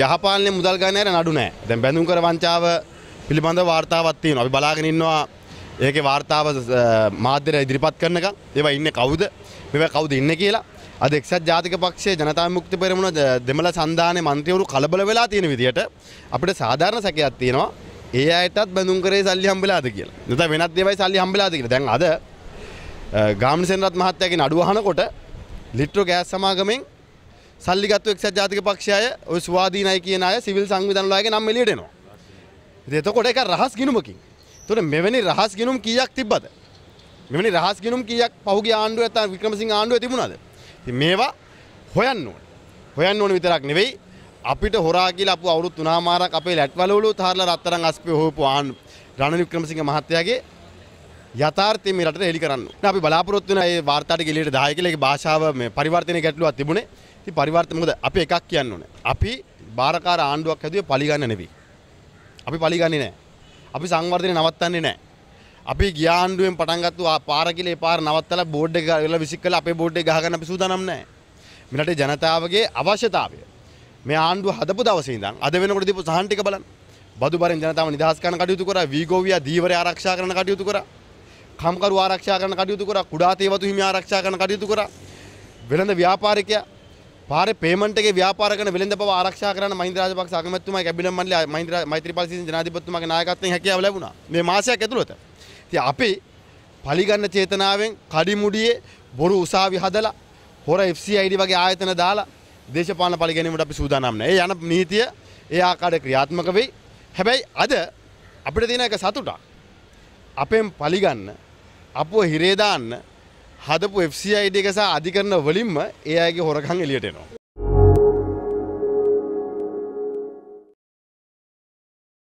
යහපාලනය මුදල් ගන්න ඇර නඩු නෑ දැන් බැඳුම් කර වංචාව පිළිබඳ වාර්තාවක් තියෙනවා. අපි බලාගෙන ඉන්නවා ඒකේ වාර්තාව මාධ්‍යර ඉදිරිපත් කරනකම් ඒවා ඉන්නේ කවුද? මේවා කවුද ඉන්නේ කියලා. අද එක්සත් ජාතික පක්ෂයේ ජනතා විමුක්ති පෙරමුණ දෙමළ සන්ධානයේ മന്ത്രിවරු කලබල වෙලා තියෙන විදිහට අපිට සාධාරණ සැකයක් තියෙනවා. ඒ අයටත් බැඳුම් කරේ සල්ලි හම්බෙලාද කියලා. නැත්නම් වෙනත් දේවල් සල්ලි හම්බෙලාද කියලා. දැන් අද ගාමිණී සෙන්රත් මහත්තයාගේ නඩුව අහනකොට ලිට්‍රෝ ගෑස් සමාගමෙන් සල්ලිගත්තු එක්සත් ජාතික පක්ෂය ඔය ස්වාධීනයි කියන අය සිවිල් සංවිධානවලගේ නම් එළියට එනවා. ඉතින් එතකොට ඒක රහස් ගිණුමකින්. එතකොට මෙවැනි රහස් ගිණුම් කීයක් තිබ්බද? මෙවැනි රහස් ගිණුම් කීයක් පහුගිය ආණ්ඩුව නැත්නම් වික්‍රමසිංහ ආණ්ඩුවේ තිබුණාද? ඉතින් මේවා හොයන්න ඕනේ. හොයන්න ඕනේ විතරක් නෙවෙයි අපිට හොරා කියලා අපු අවුරුදු 3මාරක් අපේ ලැට්වලවලු තාරලා රත්තරන් අස්පේ හොයපු ආණ්ඩු රණවිල් වික්‍රමසිංහ මහත්තයාගේ යථාර්ථය මේ රටට හෙළි කරන්න. අපි බලාපොරොත්තු වෙන මේ වාර්තාවට ගෙලියට 10 කියලා ඒකේ භාෂාව මේ පරිවර්තනයේ ගැටලුවක් තිබුණේ. ඉතින් පරිවර්තන මොකද අපි එකක් කියන්න ඕනේ. අපි බාරකාර ආණ්ඩුවක් හැදුවේ පලිගන්න නෙවෙයි. අපි පලිගන්නේ නැහැ. අපි සංවර්ධනය නවත්තන්නේ නැහැ. අපි ගිය ආණ්ඩුවෙන් පටන් ගත්ත පාර කියලා ඒ පාර නවත්තලා බෝඩ් එක ගාලා විසික් කළා අපේ බෝඩ් එක ගහගන්න අපි සූදානම් නැහැ. මෙරටේ ජනතාවගේ අවශ්‍යතාවය මේ ආණ්ඩුව හදපු දවසේ ඉඳන් අද වෙනකොට දීපු සහන් ටික බලන්න. බදුබරෙන් ජනතාව නිදහස් කරන කටයුතු කරා, වීගෝවියා දීවරය ආරක්ෂා කරන කටයුතු කරා. කම්කරු ආරක්ෂා කරන කටයුතු කරා කුඩාතේ වතු හිමි ආරක්ෂා කරන කටයුතු කරා වෙළඳ ව්‍යාපාරිකයා පාර පේමටගේ ව්‍යාරක වෙලඳ පව ආරක්ෂාකරන මහින්ද රාජපක්ෂ අගමැතිතුමා කැබිනට් මණ්ඩලයේ මහින්ද මෛත්‍රීපාල සිරිසේන ජනාධිපතිතුමාගේ නායකත්වයෙන් හැකියාව ලැබුණා මේ මාසයක් ඇතුළත. ඉතින් අපි පලිගන්න චේතනාවෙන් කඩිමුඩියේ බොරු උසාවි හදලා හොර FCID වගේ ආයතන දාලා දේශපාලන පලිගැනීමට අපි සූදානම් නැහැ. ඒ යන නීතිය ඒ ආකාරයට ක්‍රියාත්මක වෙයි. හැබැයි අද අපිට තියෙන එක සතුටක්. අපෙන් පලිගන්න අපව හිරේ දාන්න හදපු FCID එක සහ අධිකරණ වලින්ම ඒ අයගේ හොරකම් එළියට එනවා.